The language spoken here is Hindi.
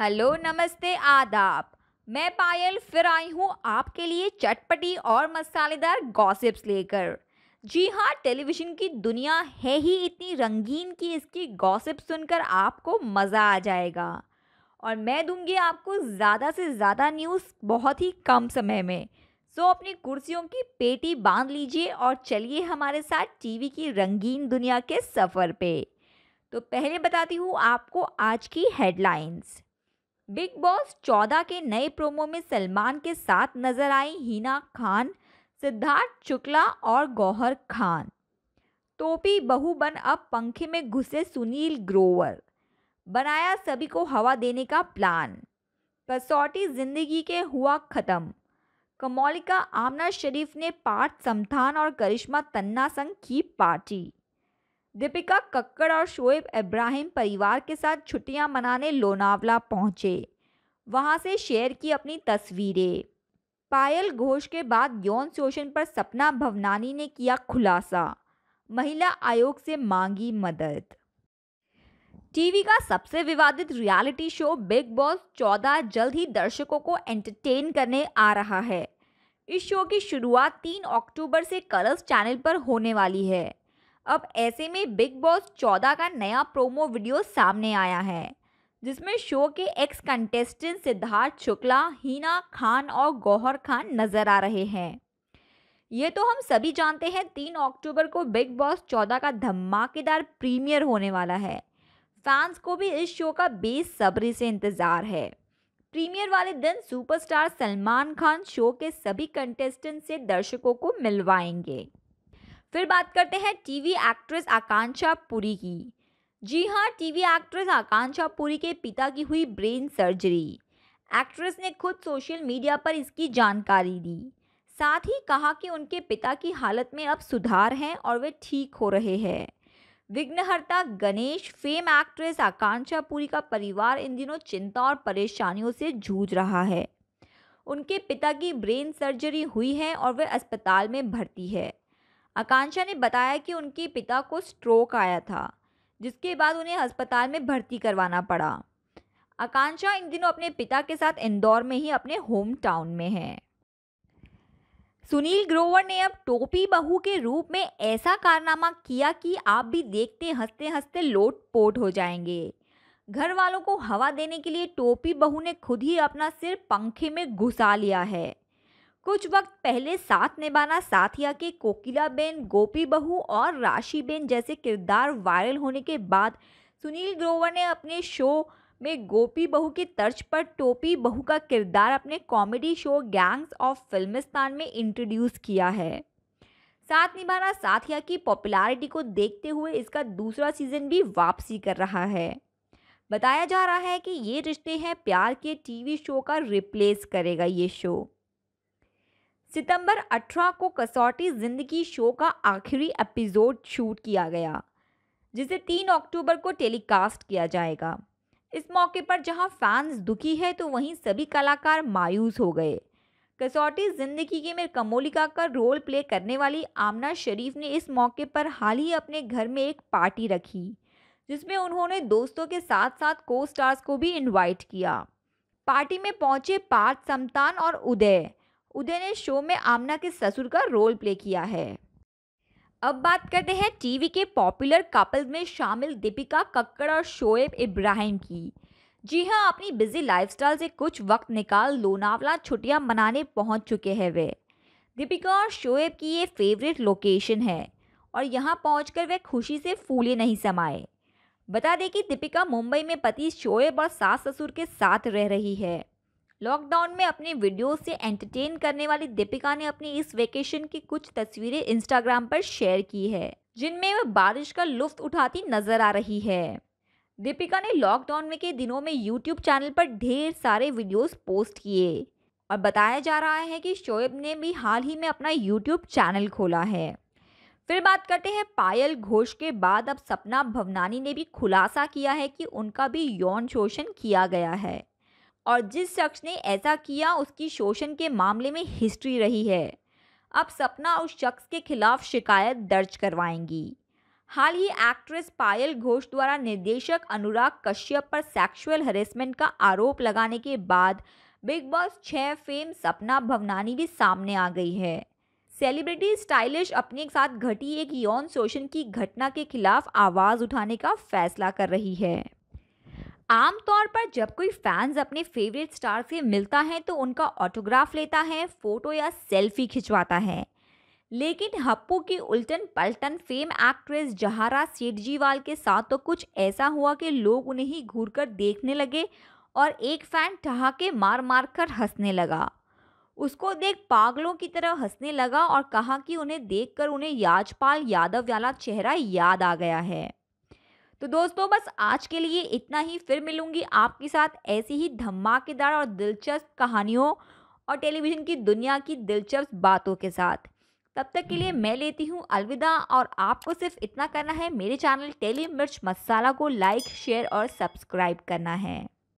हेलो नमस्ते आदाब मैं पायल फिर आई हूँ आपके लिए चटपटी और मसालेदार गॉसिप्स लेकर जी हाँ टेलीविज़न की दुनिया है ही इतनी रंगीन कि इसकी गॉसिप सुनकर आपको मज़ा आ जाएगा और मैं दूंगी आपको ज़्यादा से ज़्यादा न्यूज़ बहुत ही कम समय में सो अपनी कुर्सियों की पेटी बांध लीजिए और चलिए हमारे साथ टीवी की रंगीन दुनिया के सफ़र पे तो पहले बताती हूँ आपको आज की हेडलाइंस बिग बॉस 14 के नए प्रोमो में सलमान के साथ नजर आई हिना खान सिद्धार्थ शुक्ला और गौहर खान टोपी बहू बन अब पंखे में घुसे सुनील ग्रोवर बनाया सभी को हवा देने का प्लान कसौटी जिंदगी के हुआ ख़त्म कमौलिका आमना शरीफ ने पार्थ समथान और करिश्मा तन्ना संग की पार्टी दीपिका कक्कड़ और शोएब इब्राहिम परिवार के साथ छुट्टियां मनाने लोनावला पहुंचे वहां से शेयर की अपनी तस्वीरें पायल घोष के बाद यौन शोषण पर सपना भवनानी ने किया खुलासा महिला आयोग से मांगी मदद टीवी का सबसे विवादित रियलिटी शो बिग बॉस 14 जल्द ही दर्शकों को एंटरटेन करने आ रहा है इस शो की शुरुआत 3 अक्टूबर से कलर्स चैनल पर होने वाली है अब ऐसे में बिग बॉस चौदह का नया प्रोमो वीडियो सामने आया है जिसमें शो के एक्स कंटेस्टेंट सिद्धार्थ शुक्ला हीना खान और गौहर खान नज़र आ रहे हैं ये तो हम सभी जानते हैं तीन अक्टूबर को बिग बॉस चौदह का धमाकेदार प्रीमियर होने वाला है फैंस को भी इस शो का बेसब्री से इंतज़ार है प्रीमियर वाले दिन सुपरस्टार सलमान खान शो के सभी कंटेस्टेंट से दर्शकों को मिलवाएंगे फिर बात करते हैं टीवी एक्ट्रेस आकांक्षा पुरी की जी हाँ टीवी एक्ट्रेस आकांक्षा पुरी के पिता की हुई ब्रेन सर्जरी एक्ट्रेस ने खुद सोशल मीडिया पर इसकी जानकारी दी साथ ही कहा कि उनके पिता की हालत में अब सुधार हैं और वे ठीक हो रहे हैं विघ्नहर्ता गणेश फेम एक्ट्रेस आकांक्षा पुरी का परिवार इन दिनों चिंता और परेशानियों से जूझ रहा है उनके पिता की ब्रेन सर्जरी हुई है और वे अस्पताल में भर्ती है आकांक्षा ने बताया कि उनके पिता को स्ट्रोक आया था जिसके बाद उन्हें अस्पताल में भर्ती करवाना पड़ा आकांक्षा इन दिनों अपने पिता के साथ इंदौर में ही अपने होम टाउन में है सुनील ग्रोवर ने अब टोपी बहू के रूप में ऐसा कारनामा किया कि आप भी देखते हंसते हंसते लोट पोट हो जाएंगे घर वालों को हवा देने के लिए टोपी बहू ने खुद ही अपना सिर पंखे में घुसा लिया है कुछ वक्त पहले साथ निभाना साथिया के कोकिला बेन गोपी बहू और राशि बेन जैसे किरदार वायरल होने के बाद सुनील ग्रोवर ने अपने शो में गोपी बहू की तर्ज पर टोपी बहू का किरदार अपने comedy show gangs of Filmistan में इंट्रोड्यूस किया है साथ निभाना साथिया की पॉपुलैरिटी को देखते हुए इसका दूसरा सीज़न भी वापसी कर रहा है बताया जा रहा है कि ये रिश्ते हैं प्यार के टीवी शो का रिप्लेस करेगा ये शो सितंबर 18 को कसौटी जिंदगी शो का आखिरी एपिसोड शूट किया गया जिसे 3 अक्टूबर को टेलीकास्ट किया जाएगा इस मौके पर जहां फैंस दुखी है तो वहीं सभी कलाकार मायूस हो गए कसौटी जिंदगी के में कमोलिका का रोल प्ले करने वाली आमना शरीफ ने इस मौके पर हाल ही अपने घर में एक पार्टी रखी जिसमें उन्होंने दोस्तों के साथ साथ को स्टार्स को भी इनवाइट किया पार्टी में पहुंचे पार्थ समतान और उदय उदय ने शो में आमना के ससुर का रोल प्ले किया है अब बात करते हैं टीवी के पॉपुलर कपल में शामिल दीपिका कक्कड़ और शोएब इब्राहिम की जी हाँ अपनी बिजी लाइफस्टाइल से कुछ वक्त निकाल लोनावला छुट्टियां मनाने पहुंच चुके हैं वे दीपिका और शोएब की ये फेवरेट लोकेशन है और यहाँ पहुँच वे खुशी से फूले नहीं समाए बता दें कि दीपिका मुंबई में पति शोएब और सास ससुर के साथ रह रही है लॉकडाउन में अपनी वीडियो से एंटरटेन करने वाली दीपिका ने अपनी इस वेकेशन की कुछ तस्वीरें इंस्टाग्राम पर शेयर की है जिनमें वह बारिश का लुफ्त उठाती नजर आ रही है दीपिका ने लॉकडाउन में के दिनों में यूट्यूब चैनल पर ढेर सारे वीडियोस पोस्ट किए और बताया जा रहा है कि शोएब ने भी हाल ही में अपना यूट्यूब चैनल खोला है फिर बात करते हैं पायल घोष के बाद अब सपना भवनानी ने भी खुलासा किया है कि उनका भी यौन शोषण किया गया है और जिस शख्स ने ऐसा किया उसकी शोषण के मामले में हिस्ट्री रही है अब सपना उस शख्स के खिलाफ शिकायत दर्ज करवाएंगी हाल ही एक्ट्रेस पायल घोष द्वारा निर्देशक अनुराग कश्यप पर सेक्सुअल हरेसमेंट का आरोप लगाने के बाद बिग बॉस छः फेम सपना भवनानी भी सामने आ गई है सेलिब्रिटी स्टाइलिश अपने साथ घटी एक यौन शोषण की घटना के खिलाफ आवाज़ उठाने का फैसला कर रही है आमतौर पर जब कोई फैंस अपने फेवरेट स्टार से मिलता है तो उनका ऑटोग्राफ लेता है फोटो या सेल्फी खिंचवाता है लेकिन हप्पू की उल्टन पलटन फेम एक्ट्रेस जहारा सेठजीवाल के साथ तो कुछ ऐसा हुआ कि लोग उन्हें ही घूर कर देखने लगे और एक फैन ठहाके मार मार कर हंसने लगा उसको देख पागलों की तरह हंसने लगा और कहा कि उन्हें देखकर उन्हें याजपाल यादव वाला चेहरा याद आ गया है तो दोस्तों बस आज के लिए इतना ही फिर मिलूंगी आपके साथ ऐसी ही धमाकेदार और दिलचस्प कहानियों और टेलीविज़न की दुनिया की दिलचस्प बातों के साथ तब तक के लिए मैं लेती हूँ अलविदा और आपको सिर्फ इतना करना है मेरे चैनल टेली मिर्च मसाला को लाइक शेयर और सब्सक्राइब करना है